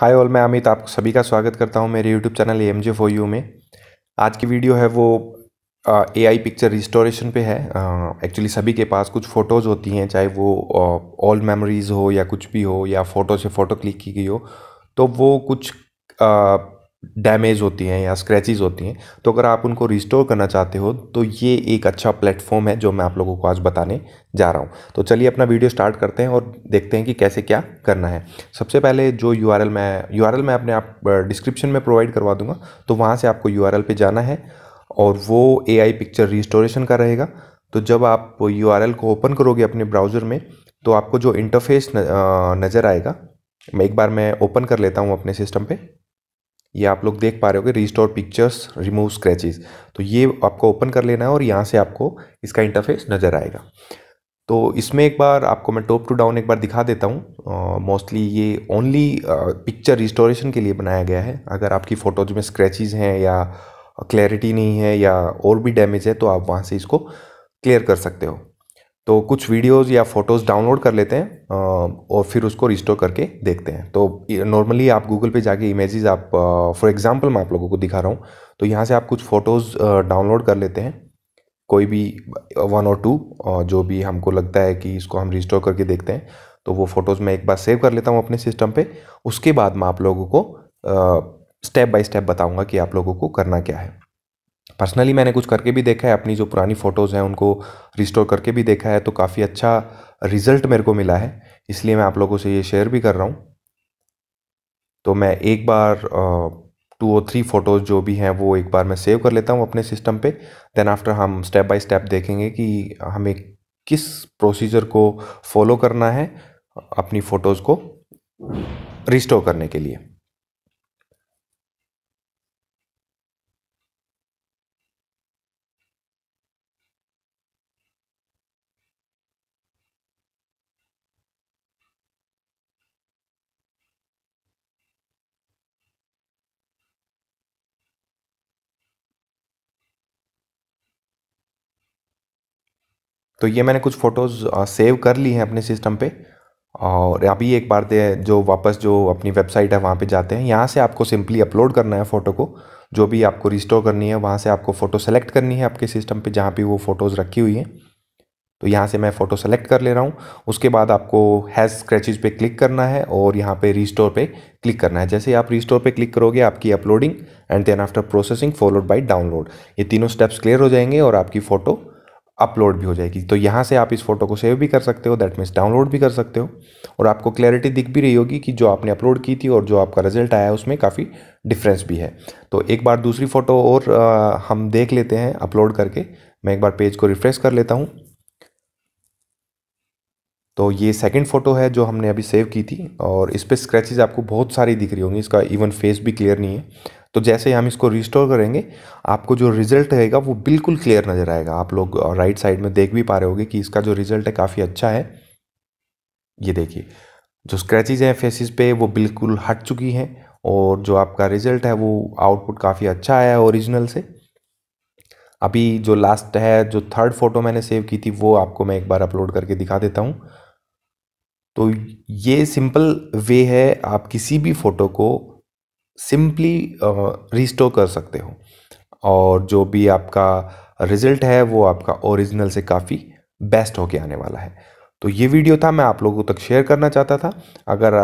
hi all मैं अमित आप सभी का स्वागत करता हूं मेरे YouTube channel M J for you में आज की वीडियो है वो ए आई पिक्चर रिस्टोरेशन पे है एक्चुअली सभी के पास कुछ फ़ोटोज़ होती हैं चाहे वो ओल्ड uh, मेमोरीज़ हो या कुछ भी हो या फ़ोटो से फ़ोटो क्लिक की गई हो तो वो कुछ uh, डैमेज होती हैं या स्क्रैचेज होती हैं तो अगर आप उनको रिस्टोर करना चाहते हो तो ये एक अच्छा प्लेटफॉर्म है जो मैं आप लोगों को आज बताने जा रहा हूँ तो चलिए अपना वीडियो स्टार्ट करते हैं और देखते हैं कि कैसे क्या करना है सबसे पहले जो यू आर एल मैं यू आर एल मैं अपने आप डिस्क्रिप्शन में प्रोवाइड करवा दूँगा तो वहाँ से आपको यू आर एल पर जाना है और वो ए आई पिक्चर रिस्टोरेशन का रहेगा तो जब आप यू आर एल को ओपन करोगे अपने ब्राउज़र में तो आपको जो इंटरफेस नज़र आएगा मैं एक बार मैं ओपन कर लेता हूँ अपने सिस्टम पर ये आप लोग देख पा रहे हो कि रिस्टोर पिक्चर्स रिमूव स्क्रैचेज तो ये आपको ओपन कर लेना है और यहाँ से आपको इसका इंटरफेस नज़र आएगा तो इसमें एक बार आपको मैं टॉप टू डाउन एक बार दिखा देता हूँ मोस्टली ये ओनली पिक्चर रिस्टोरेशन के लिए बनाया गया है अगर आपकी फ़ोटोज में स्क्रैचेज हैं या क्लैरिटी नहीं है या और भी डैमेज है तो आप वहाँ से इसको क्लियर कर सकते हो तो कुछ वीडियोस या फ़ोटोज़ डाउनलोड कर लेते हैं और फिर उसको रिस्टोर करके देखते हैं तो नॉर्मली आप गूगल पे जाके इमेजेस आप फॉर एग्जांपल मैं आप लोगों को दिखा रहा हूँ तो यहाँ से आप कुछ फ़ोटोज़ डाउनलोड कर लेते हैं कोई भी वन और टू जो भी हमको लगता है कि इसको हम रिस्टोर करके देखते हैं तो वो फ़ोटोज़ मैं एक बार सेव कर लेता हूँ अपने सिस्टम पे उसके बाद मैं आप लोगों को स्टेप बाय स्टेप बताऊँगा कि आप लोगों को करना क्या है पर्सनली मैंने कुछ करके भी देखा है अपनी जो पुरानी फ़ोटोज़ हैं उनको रिस्टोर करके भी देखा है तो काफ़ी अच्छा रिज़ल्ट मेरे को मिला है इसलिए मैं आप लोगों से ये शेयर भी कर रहा हूँ तो मैं एक बार टू और थ्री फ़ोटोज़ जो भी हैं वो एक बार मैं सेव कर लेता हूँ अपने सिस्टम पे देन आफ्टर हम स्टेप बाय स्टेप देखेंगे कि हमें किस प्रोसीजर को फॉलो करना है अपनी फ़ोटोज़ को रिस्टोर करने के लिए तो ये मैंने कुछ फ़ोटोज़ सेव कर ली हैं अपने सिस्टम पे और अभी एक बार दे जो वापस जो अपनी वेबसाइट है वहाँ पे जाते हैं यहाँ से आपको सिंपली अपलोड करना है फ़ोटो को जो भी आपको रिस्टोर करनी है वहाँ से आपको फ़ोटो सेलेक्ट करनी है आपके सिस्टम पे जहाँ भी वो फ़ोटोज़ रखी हुई हैं तो यहाँ से मैं फ़ोटो सेलेक्ट कर ले रहा हूँ उसके बाद आपको हैज़ स्क्रैचेज पे क्लिक करना है और यहाँ पे रिस्टोर पे क्लिक करना है जैसे आप रिस्टोर पे क्लिक करोगे आपकी uploading and then after processing followed by download ये तीनों स्टेप्स क्लियर हो जाएंगे और आपकी फ़ोटो अपलोड भी हो जाएगी तो यहाँ से आप इस फोटो को सेव भी कर सकते हो दैट मीन्स डाउनलोड भी कर सकते हो और आपको क्लैरिटी दिख भी रही होगी कि जो आपने अपलोड की थी और जो आपका रिजल्ट आया है उसमें काफ़ी डिफरेंस भी है तो एक बार दूसरी फ़ोटो और आ, हम देख लेते हैं अपलोड करके मैं एक बार पेज को रिफ़्रेश कर लेता हूँ तो ये सेकंड फ़ोटो है जो हमने अभी सेव की थी और इस पर स्क्रैचेज आपको बहुत सारी दिख रही होंगी इसका इवन फेस भी क्लियर नहीं है तो जैसे हम इसको रिस्टोर करेंगे आपको जो रिज़ल्ट रहेगा वो बिल्कुल क्लियर नज़र आएगा आप लोग राइट साइड में देख भी पा रहे होगे कि इसका जो रिज़ल्ट है काफ़ी अच्छा है ये देखिए जो स्क्रैचेज हैं फेसिस पे वो बिल्कुल हट चुकी हैं और जो आपका रिज़ल्ट है वो आउटपुट काफ़ी अच्छा आया है ओरिजिनल से अभी जो लास्ट है जो थर्ड फ़ोटो मैंने सेव की थी वो आपको मैं एक बार अपलोड करके दिखा देता हूँ तो ये सिंपल वे है आप किसी भी फ़ोटो को सिंपली रिस्टोर कर सकते हो और जो भी आपका रिज़ल्ट है वो आपका ओरिजिनल से काफ़ी बेस्ट होके आने वाला है तो ये वीडियो था मैं आप लोगों तक शेयर करना चाहता था अगर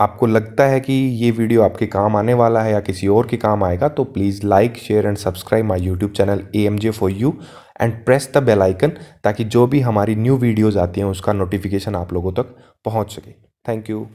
आपको लगता है कि ये वीडियो आपके काम आने वाला है या किसी और के काम आएगा तो please like share and subscribe my YouTube channel A M J for you and press the bell icon ताकि जो भी हमारी न्यू वीडियोज़ आती हैं उसका नोटिफिकेशन आप लोगों तक पहुँच सके थैंक यू